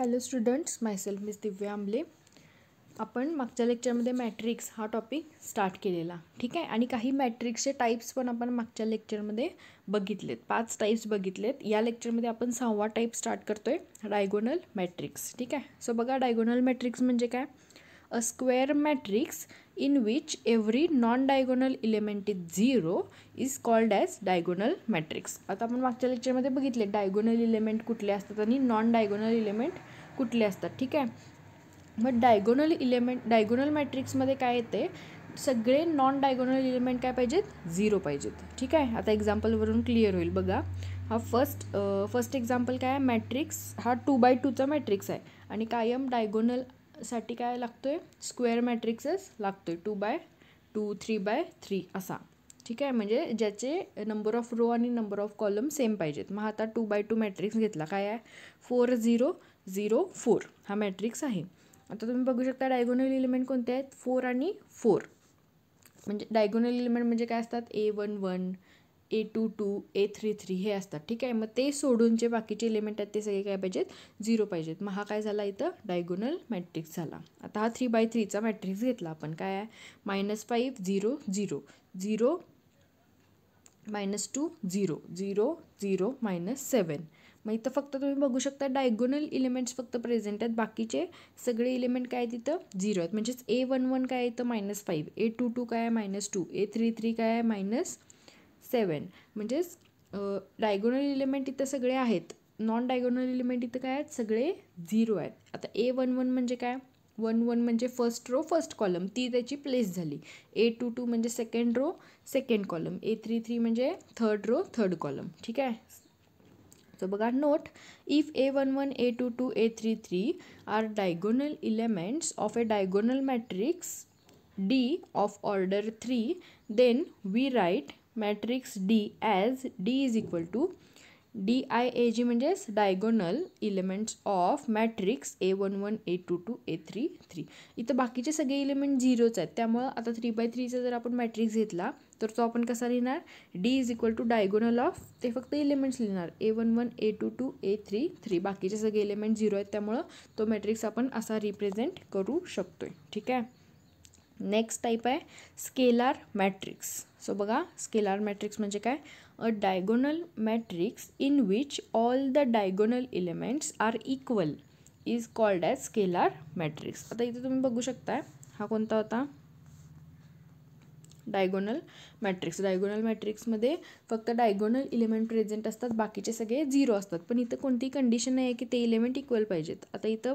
hello students myself miss Divya Ambale आपण मागच्या लेक्चरमध्ये मॅट्रिक्स हा टॉपिक स्टार्ट केलेला ठीक आहे आणि काही मॅट्रिक्सचे टाईप्स पण आपण मागच्या लेक्चरमध्ये बघितलेत पाच टाईप्स बघितलेत या लेक्चरमध्ये आपण सहावा टाईप स्टार्ट करतो आहे डायगोनल मॅट्रिक्स ठीक आहे सो बघा डायगोनल मॅट्रिक्स म्हणजे काय a square matrix in which every non diagonal element is 0 is called as diagonal matrix आता आपण मागच्या लेक्चरमध्ये बघितले डायगोनल इलेमेंट कुठले असतात आणि नॉन डायगोनल इलेमेंट कुठले असतात ठीक आहे मग डायगोनल इलेमेंट डायगोनल मॅट्रिक्समध्ये काय येते सगळे नॉन डायगोनल इलिमेंट काय पाहिजेत झिरो पाहिजेत ठीक आहे आता एक्झाम्पलवरून क्लिअर होईल बघा हा फर्स्ट फर्स्ट एक्झाम्पल काय आहे मॅट्रिक्स हा टू बाय टूचा मॅट्रिक्स आहे आणि कायम डायगोनल साठी काय लागतो आहे स्क्वेअर मॅट्रिक्सच लागतो आहे two by two three by three असा ठीक आहे म्हणजे ज्याचे नंबर ऑफ रो आणि नंबर ऑफ कॉलम सेम पाहिजेत मग आता टू बाय टू मॅट्रिक्स घेतला काय आहे फोर झिरो झिरो फोर हा मॅट्रिक्स आहे आता तुम्ही बघू शकता डायगोनल एलिमेंट कोणते आहेत फोर आणि फोर म्हणजे डायगोनल एलिमेंट म्हणजे काय असतात a one one a two two a three three हे असतात ठीक आहे मग ते सोडून जे बाकीचे एलिमेंट आहेत ते सगळे काय पाहिजेत झिरो पाहिजेत मग हा काय झाला इथं डायगोनल मॅट्रिक्स झाला आता हा थ्री बाय थ्रीचा मॅट्रिक्स घेतला आपण काय आहे minus five zero zero zero minus two zero zero zero minus seven मग इथं फक्त तुम्ही बघू शकता डायगोनल इलिमेंट्स फक्त प्रेझेंट आहेत बाकीचे सगळे इलिमेंट काय तिथं इथं झिरो आहेत म्हणजेच ए वन वन काय आहे इथं minus five a two two काय आहे minus two a three three काय आहे मायनस सेवन म्हणजेच डायगोनल इलिमेंट इथं सगळे आहेत नॉन डायगोनल इलिमेंट इथं काय आहेत सगळे झिरो आहेत आता ए वन वन म्हणजे काय वन वन म्हणजे फर्स्ट रो फर्स्ट कॉलम ती त्याची प्लेस झाली ए टू टू म्हणजे second row second column a three three म्हणजे थर्ड रो थर्ड कॉलम ठीक आहे सो बघा note if a one one a two two a three three are diagonal elements of a diagonal matrix D of order three then we write matrix D as D is equal to D I ए जी म्हणजेच diagonal elements of matrix a one one a two two a three three इथं बाकीचे सगळे element झिरोच आहेत त्यामुळं आता three by थ्रीचा जर आपण matrix घेतला तर तो आपण कसा लिहिणार D is equal to diagonal of ते फक्त इलिमेंट्स लिहिणार a one one a two two a three three बाकीचे सगळे इलिमेंट झिरो आहेत त्यामुळं तो मॅट्रिक्स आपण असा रिप्रेझेंट करू शकतो आहे ठीक आहे नेक्स्ट टाईप आहे स्केलार मॅट्रिक्स सो बघा स्केलार मॅट्रिक्स म्हणजे काय a diagonal matrix in which all the diagonal elements are equal is called as scalar matrix आता इथे तुम्ही बघू शकता हा कोणता होता डायगोनल मॅट्रिक्स डायगोनल मॅट्रिक्समध्ये फक्त डायगोनल इलिमेंट प्रेझेंट असतात बाकीचे सगळे झिरो असतात पण इथं कोणती कंडिशन नाही आहे की ते इलिमेंट इक्वल पाहिजेत आता इथं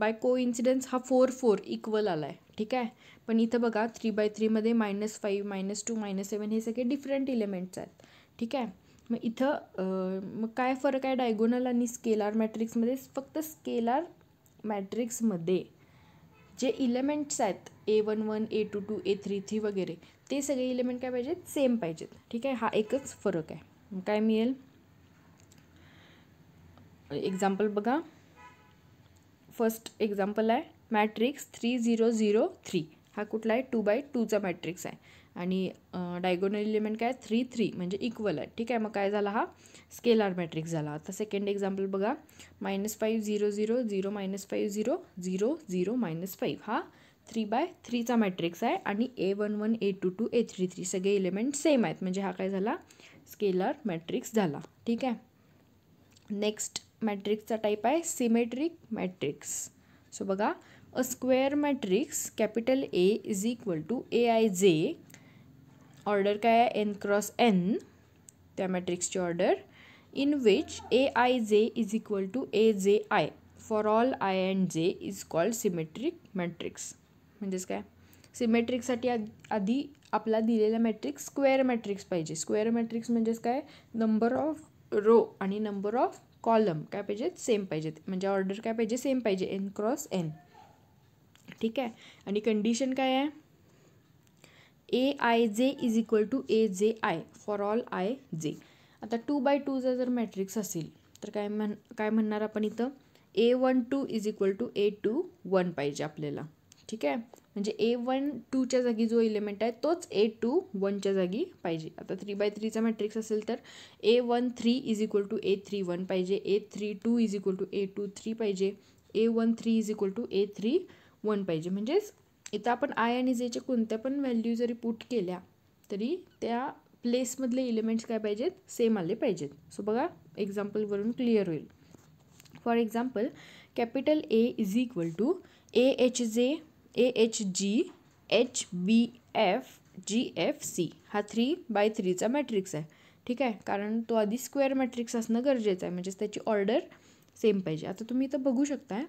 बाय को इन्सिडन्स हा फोर फोर इक्वल आला आहे ठीक आहे पण इथं बघा थ्री बाय थ्रीमध्ये minus five minus two minus seven हे सगळे डिफरंट इलेमेंट्स आहेत ठीक आहे मग इथं मग काय फरक आहे डायगोनल आणि स्केलार मॅट्रिक्समध्ये फक्त स्केलार मॅट्रिक्समध्ये जे इलेमेंट्स आहेत a one one a two two a three three वगैरे ते सगळे इलेमेंट काय पाहिजेत सेम पाहिजेत ठीक आहे हा एकच फरक आहे काय मिळेल एक्झाम्पल बघा फर्स्ट एक्झाम्पल आहे matrix three zero zero three हा कुठला आहे टू बाय टूचा मॅट्रिक्स आहे आणि डायगोनल इलिमेंट काय थ्री थ्री म्हणजे इक्वल आहे ठीक आहे मग काय झाला हा स्केलार मॅट्रिक्स झाला आता सेकंड एक्झाम्पल बघा minus five zero zero zero minus five zero zero zero minus five हा थ्री बाय थ्रीचा मॅट्रिक्स आहे आणि a one one a two two a three three सगळे इलिमेंट सेम आहेत म्हणजे हा काय झाला स्केलार मॅट्रिक्स झाला ठीक आहे नेक्स्ट मॅट्रिक्सचा टाईप आहे सिमेट्रिक मॅट्रिक्स सो बघा a square matrix capital A is equal to a i j order काय आहे एन क्रॉस एन त्या मॅट्रिक्सची order in which a i j is equal to a j i for all i and j is called symmetric matrix म्हणजेच काय सिमेट्रिकसाठी आधी आपला दिलेला मॅट्रिक्स स्क्वेअर मॅट्रिक्स पाहिजे स्क्वेअर मॅट्रिक्स म्हणजेच काय नंबर ऑफ रो आणि नंबर ऑफ कॉलम काय पाहिजेत सेम पाहिजेत म्हणजे ऑर्डर काय पाहिजे सेम पाहिजे एन क्रॉस एन ठीक आहे आणि कंडिशन काय आहे a i j is equal to a j i for all I जे आता टू बाय जर जर मॅट्रिक्स असेल तर काय म्हण काय म्हणणार आपण इथं a one two is equal to a two one पाहिजे आपल्याला ठीक आहे म्हणजे ए वन टूच्या जागी जो एलिमेंट आहे तोच ए टू वनच्या जागी पाहिजे आता थ्री बाय थ्रीचा मॅट्रिक्स असेल तर a one three is equal to a three one पाहिजे a three two is equal to a two three पाहिजे a one three is equal to a three one पाहिजे म्हणजेच इथं आपण आय आणि जेचे कोणत्या पण व्हॅल्यू जरी पुट केल्या तरी त्या प्लेसमधले एलिमेंट्स काय पाहिजेत सेम आले पाहिजेत सो बघा एक्झाम्पलवरून क्लिअर होईल for example capital A is equal to a h j a h g h b f g f c हा थ्री बाय थ्रीचा मॅट्रिक्स आहे ठीक आहे कारण तो आधी स्क्वेअर मॅट्रिक्स असणं गरजेचं आहे म्हणजेच त्याची ऑर्डर सेम पाहिजे आता तुम्ही इथं बघू शकताय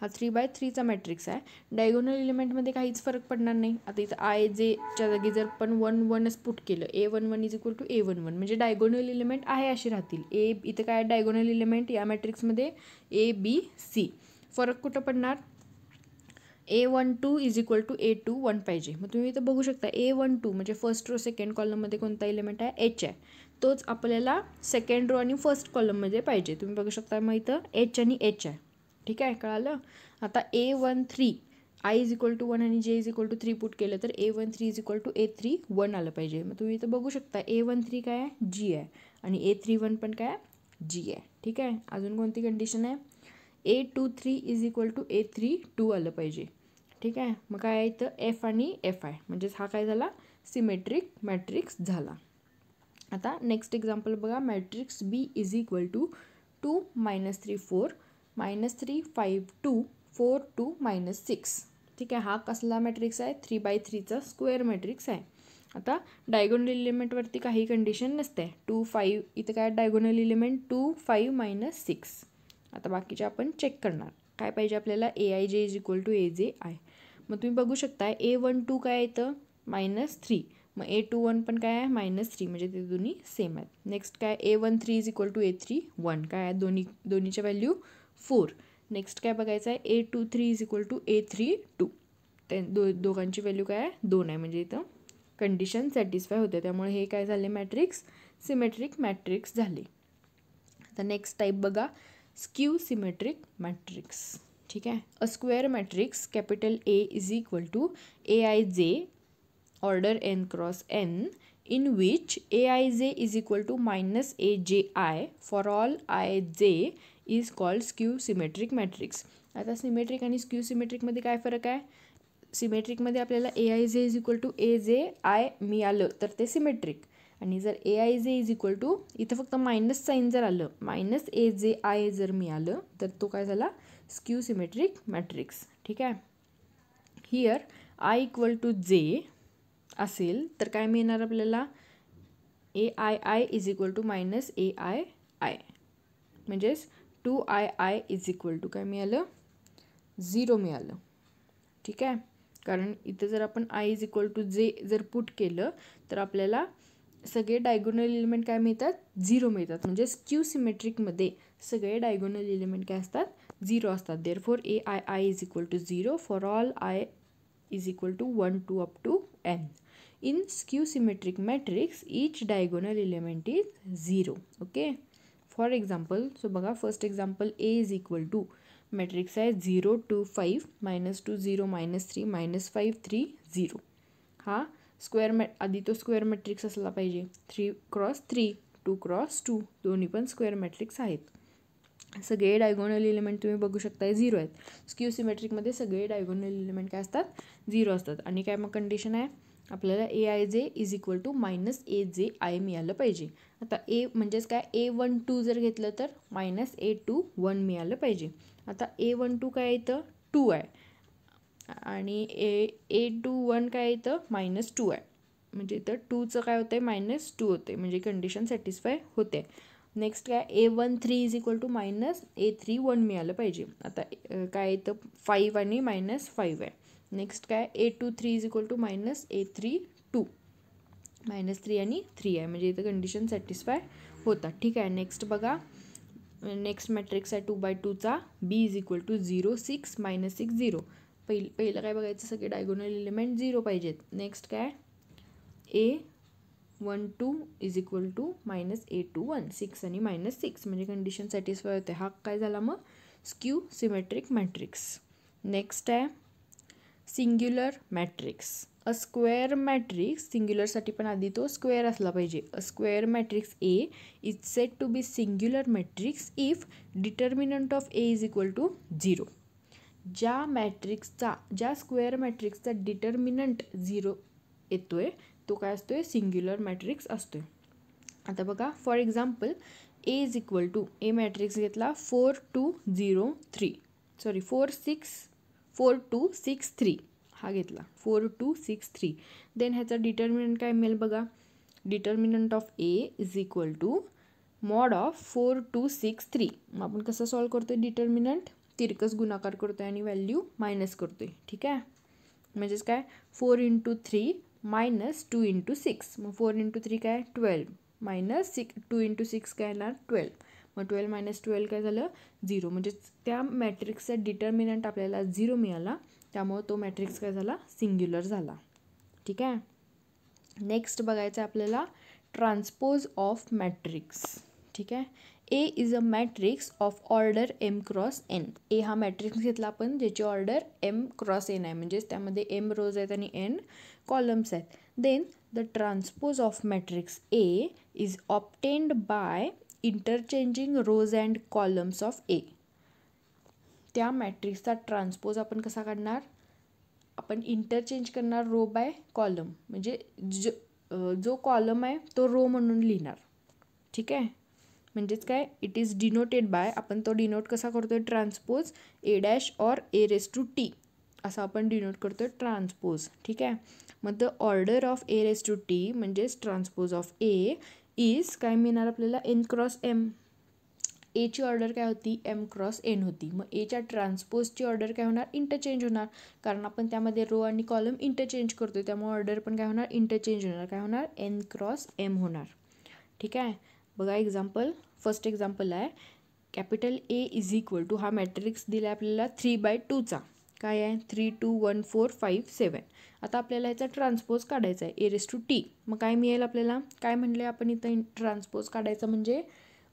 हा थ्री बाय थ्रीचा मॅट्रिक्स आहे डायगोनल एलिमेंटमध्ये काहीच फरक पडणार नाही आता इथं आय जेच्या जागी जर पण वन वनच पुट केलं a one one is equal to a one one म्हणजे डायगोनल एलिमेंट आहे अशी राहतील ए इथं काय डायगोनल एलिमेंट या मॅट्रिक्समध्ये ए बी सी फरक कुठं पडणार a one two is equal to a two one पाहिजे मग तुम्ही इथं बघू शकता ए वन टू म्हणजे फर्स्ट रो सेकंड कॉलममध्ये कोणता इलिमेंट आहे एच आहे तोच आपल्याला सेकंड रो आणि फर्स्ट कॉलममध्ये पाहिजे तुम्ही बघू शकता मग इथं एच आणि एच आहे ठीक आहे कळालं आता a one three i is equal to one आणि j is equal to three put केलं तर a one three is equal to a three one आलं पाहिजे मग तुम्ही इथं बघू शकता ए वन थ्री काय आहे जी आहे आणि ए थ्री वन पण काय जी आहे ठीक आहे अजून कोणती कंडिशन आहे a two three is equal to a three two आलं पाहिजे ठीक आहे मग काय आहे इथं एफ आणि एफ आय म्हणजेच हा काय झाला सिमेट्रिक मॅट्रिक्स झाला आता नेक्स्ट एक्झाम्पल बघा matrix B is equal to two minus three four minus three five two four two minus six ठीक आहे हा कसला मॅट्रिक्स आहे थ्री बाय थ्रीचा स्क्वेअर मॅट्रिक्स आहे आता डायगोनल इलिमेंटवरती काही कंडिशन नसते टू फाईव्ह इथं काय diagonal element two five minus six आता बाकीचे आपण चेक करणार काय पाहिजे आपल्याला a i j is equal to a j i मग तुम्ही बघू शकता ए वन टू काय येतं मायनस थ्री मग ए टू वन पण काय आहे मायनस थ्री म्हणजे ते दोन्ही सेम आहेत नेक्स्ट काय a one three is equal to a three one काय आहे दोन्ही दोन्हीच्या व्हॅल्यू फोर नेक्स्ट काय बघायचं आहे a two three is equal to a three two ते दो दोघांची व्हॅल्यू काय आहे दोन आहे म्हणजे इथं कंडिशन सॅटिस्फाय होते त्यामुळे हे काय झाले मॅट्रिक्स सिमेट्रिक मॅट्रिक्स झाले आता नेक्स्ट टाईप बघा स्क्यू सिमेट्रिक मैट्रिक्स ठीक है a square matrix capital A is equal to a i j order n cross n in which a i j is equal to minus a j i for all i j is called skew symmetric matrix आता symmetric आणि skew मध्ये काय फरक आहे मध्ये आपल्याला ए i j is equal to a j i मिळालं तर ते सिमेट्रिक आणि जर a i j is equal to इथं फक्त मायनस साईन जर आलं मायनस ए जे आय जर मिळालं तर तो काय झाला स्क्यू सिमेट्रिक मॅट्रिक्स ठीक आहे हिअर आय इक्वल टू जे असेल तर काय मिळणार आपल्याला a i i is equal to minus a i i म्हणजेच two i i is equal to काय मिळालं झिरो मिळालं ठीक आहे कारण इथं जर आपण आय इज इक्वल टू जे जर पुट केलं तर आपल्याला सगळे डायगोनल एलिमेंट काय मिळतात झिरो मिळतात म्हणजे स्क्यू सिमेट्रिकमध्ये सगळे डायगोनल एलिमेंट काय असतात झिरो असतात therefore a i i is equal to zero for all i is equal to one two up to n in skew symmetric matrix each diagonal element is zero okay for example so बघा first example a is equal to matrix आहे zero two five minus two zero minus three minus five three zero हा square मॅ आधी तो square matrix असला पाहिजे three cross three to cross two दोन्ही पण स्क्वेअर मॅट्रिक्स आहेत सगळे डायगोनल इलिमेंट तुम्ही बघू शकताय झिरो आहेत स्क्यू सिमेट्रिकमध्ये सगळे डायगोनल इलिमेंट काय असतात झिरो असतात आणि काय मग कंडिशन आहे आपल्याला a i j is equal to minus a j i मिळालं पाहिजे आता ए म्हणजेच काय ए वन टू जर घेतलं तर मायनस ए टू वन मिळालं पाहिजे आता ए वन टू काय येतं टू आहे आणि ए एट टू वन काय येतं मायनस टू आहे म्हणजे इथं टूचं काय होतं आहे मायनस टू म्हणजे होते म्हणजे कंडिशन सॅटिस्फाय होते नेक्स्ट काय a one three is equal to minus a three one मिळालं पाहिजे आता काय येतं फाईव्ह आणि मायनस फाईव्ह आहे नेक्स्ट काय a two three is equal to minus a three two minus three आणि थ्री आहे म्हणजे इथं कंडिशन सॅटिस्फाय होतात ठीक आहे नेक्स्ट बघा नेक्स्ट मॅट्रिक्स आहे टू बाय टूचा B is equal to zero six minus six zero पहिलं पहिलं काय बघायचं सगळे डायगोनल एलिमेंट झिरो पाहिजेत नेक्स्ट काय a one two is equal to minus a two one six आणि मायनस सिक्स म्हणजे कंडिशन सॅटिस्फाय होते हा काय झाला मग स्क्यू सिमेट्रिक मॅट्रिक्स नेक्स्ट आहे singular matrix a square matrix सिंग्युलरसाठी पण आधी तो स्क्वेअर असला पाहिजे अ square matrix A is said to be singular matrix if determinant of A is equal to zero ज्या मॅट्रिक्सचा ज्या स्क्वेअर मॅट्रिक्सचा डिटर्मिनंट झिरो येतो आहे तो काय असतो आहे सिंग्युलर मॅट्रिक्स असतो आहे आता बघा for example a is equal to a matrix घेतला four two zero three sorry four six four two six three हा घेतला four two six three then ह्याचा डिटर्मिनंट काय मिळेल बघा determinant of A is equal to mod of four two six three मग आपण कसं सॉल्व करतो आहे डिटर्मिनंट तिरकस गुणाकार करतो आहे आणि व्हॅल्यू मायनस करतो आहे ठीक आहे म्हणजेच काय four into three minus two into six मग फोर इंटू थ्री काय twelve minus six two into six काय येणार ट्वेल्व मग ट्वेल्व मायनस ट्वेल्व काय झालं झिरो म्हणजेच त्या मॅट्रिक्सचा डिटर्मिनंट आपल्याला झिरो मिळाला त्यामुळं तो मॅट्रिक्स काय झाला सिंग्युलर झाला ठीक आहे नेक्स्ट बघायचं आपल्याला ट्रान्सपोज ऑफ मॅट्रिक्स ठीक आहे a is a matrix of order m cross n a हा मॅट्रिक्स घेतला आपण ज्याची ऑर्डर एम क्रॉस एन आहे म्हणजेच त्यामध्ये एम रोज आहेत आणि एन कॉलम्स आहेत then the transpose of matrix A is obtained by interchanging rows and columns of a त्या मॅट्रिक्सचा ट्रान्सपोज आपण कसा काढणार आपण इंटरचेंज करणार रो बाय कॉलम म्हणजे जो जो कॉलम आहे तो रो म्हणून लिहिणार ठीक आहे म्हणजेच काय इट इज डिनोटेड बाय आपण तो डिनोट कसा करतो आहे transpose a dash or a raise to t असं आपण डिनोट करतो आहे ट्रान्सपोज ठीक आहे मग the order of a raise to t म्हणजेच ट्रान्सपोज ऑफ ए इज काय मिळणार आपल्याला एन क्रॉस एम एची ऑर्डर काय होती एम क्रॉस एन होती मग एच्या ट्रान्सपोजची ऑर्डर काय होणार इंटरचेंज होणार कारण आपण त्यामध्ये रो आणि कॉलम इंटरचेंज करतो त्यामुळे ऑर्डर पण काय होणार इंटरचेंज होणार काय होणार एन क्रॉस एम होणार ठीक आहे बघा एक्झाम्पल फर्स्ट एक्झाम्पल आहे capital A is equal to हा मॅट्रिक्स दिला आहे आपल्याला थ्री बाय टूचा काय आहे three two one four five seven आता आपल्याला याचा ट्रान्सपोज काढायचा आहे एरेस टू टी मग काय मिळेल आपल्याला काय म्हणले आपण इथं ट्रान्सपोज काढायचा म्हणजे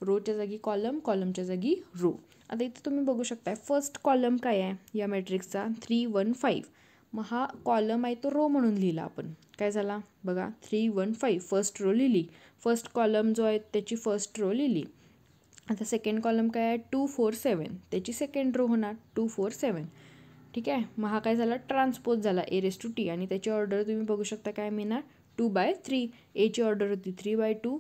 रोच्या जागी कॉलम कॉलमच्या जागी रो आता इथं तुम्ही बघू शकताय फर्स्ट कॉलम काय आहे या मॅट्रिक्सचा थ्री वन फाईव्ह मग हा कॉलम आहे तो रो म्हणून लिहिला आपण काय झाला बघा three one five first row लिहिली फर्स्ट कॉलम जो आहे त्याची फर्स्ट रो लिहिली आता सेकंड कॉलम काय आहे टू फोर सेवन त्याची सेकंड रो होणार टू फोर सेवन ठीक आहे मग हा काय झाला ट्रान्सपोज झाला ए रेस टू टी आणि त्याची ऑर्डर तुम्ही बघू शकता काय मिळणार टू बाय थ्री एची ऑर्डर होती थ्री बाय टू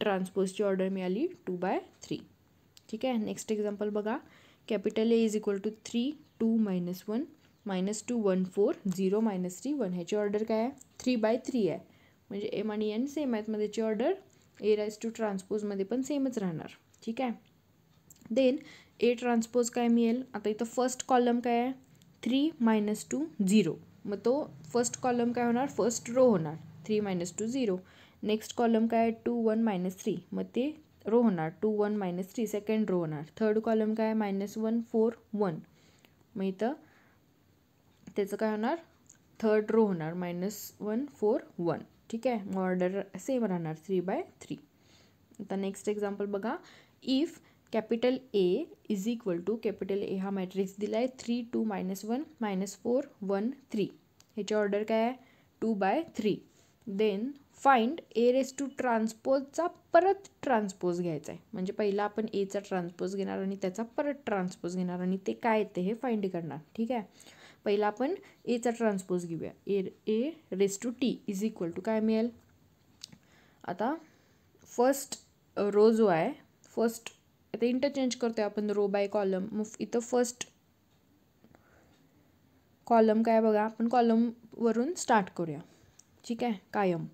ट्रान्सपोजची ऑर्डर मिळाली टू बाय थ्री ठीक आहे नेक्स्ट एक्झाम्पल बघा capital A is equal to three two minus one minus two one four zero minus three one ह्याची ऑर्डर काय आहे थ्री बाय थ्री आहे म्हणजे एम आणि एन सेम आहेत मध्ये त्याची ऑर्डर ए राईज टू ट्रान्सपोजमध्ये पण सेमच राहणार ठीक आहे देन ए ट्रान्सपोज काय मिळेल आता इथं फर्स्ट कॉलम काय आहे थ्री मायनस टू झिरो मग तो फर्स्ट कॉलम काय होणार फर्स्ट रो होणार three minus two zero next column काय आहे टू वन मायनस थ्री मग ते रो होणार two one minus three second row होणार थर्ड कॉलम काय आहे मायनस वन फोर वन मग इथं त्याचं काय होणार थर्ड रो होणार मायनस वन फोर वन ठीक आहे ऑर्डर सेम राहणार थ्री बाय थ्री आता नेक्स्ट एक्झाम्पल बघा if capital A is equal to capital A हा मॅट्रिक्स दिला आहे three two minus one minus four one three ह्याची ऑर्डर काय आहे two by three then find A raise to ट्रान्सपोजचा परत ट्रान्सपोज घ्यायचा आहे म्हणजे पहिला आपण एचा ट्रान्सपोज घेणार आणि त्याचा परत ट्रान्सपोज घेणार आणि ते काय येते हे फाइंड करणार ठीक आहे पहिला आपण एचा ट्रान्सपोज घेऊया A A raise to T is equal to काय मिळेल आता फर्स्ट रो जो आहे फर्स्ट आता इंटरचेंज करतो आपण रो बाय कॉलम मग इथं फर्स्ट कॉलम काय बघा आपण कॉलमवरून स्टार्ट करूया ठीक आहे कायम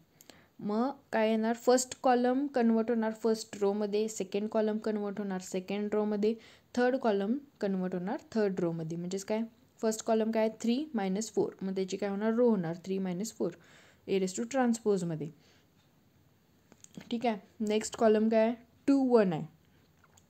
मग काय येणार फर्स्ट कॉलम कन्वर्ट होणार फर्स्ट रोमध्ये सेकंड कॉलम कन्वर्ट होणार सेकंड रोमध्ये थर्ड कॉलम कन्वर्ट होणार थर्ड रोमध्ये म्हणजेच काय फर्स्ट कॉलम काय आहे थ्री मायनस फोर मग त्याची काय होणार रो होणार three minus four A raise to ट्रान्सपोजमध्ये ठीक आहे नेक्स्ट कॉलम काय आहे टू वन आहे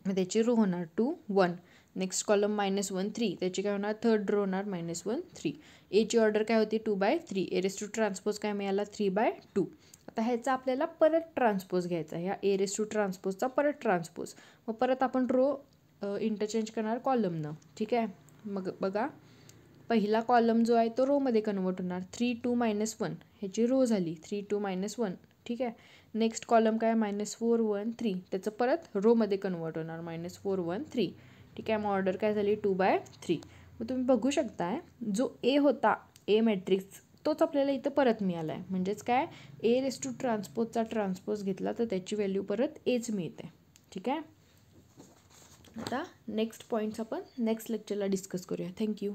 मग त्याची रो होणार two one next column minus one three त्याची काय होणार थर्ड रो होणार मायनस वन थ्री एची ऑर्डर काय होती two by three A raise to transpose काय मिळाला थ्री बाय टू आता ह्याचा आपल्याला परत ट्रान्सपोज घ्यायचा ह्या एरेस टू ट्रान्सपोजचा परत ट्रान्सपोज मग परत आपण रो इंटरचेंज करणार कॉलमनं ठीक आहे मग बघा पहिला कॉलम जो आहे तो रोमध्ये कन्वर्ट होणार थ्री टू मायनस वन ह्याची रो झाली थ्री टू मायनस वन ठीक आहे नेक्स्ट कॉलम काय मायनस फोर वन थ्री त्याचं परत रोमध्ये कन्वर्ट होणार मायनस फोर वन थ्री ठीक आहे मग ऑर्डर काय झाली टू बाय थ्री मग तुम्ही बघू शकताय जो ए होता ए मॅट्रिक्स तोच आपल्याला इथं परत मिळाला आहे म्हणजेच काय ए रेस टू ट्रान्सपोजचा ट्रान्सपोज घेतला तर त्याची व्हॅल्यू परत एच मिळते ठीक आहे आता नेक्स्ट पॉईंट्स आपण नेक्स्ट लेक्चरला डिस्कस करूया थँक्यू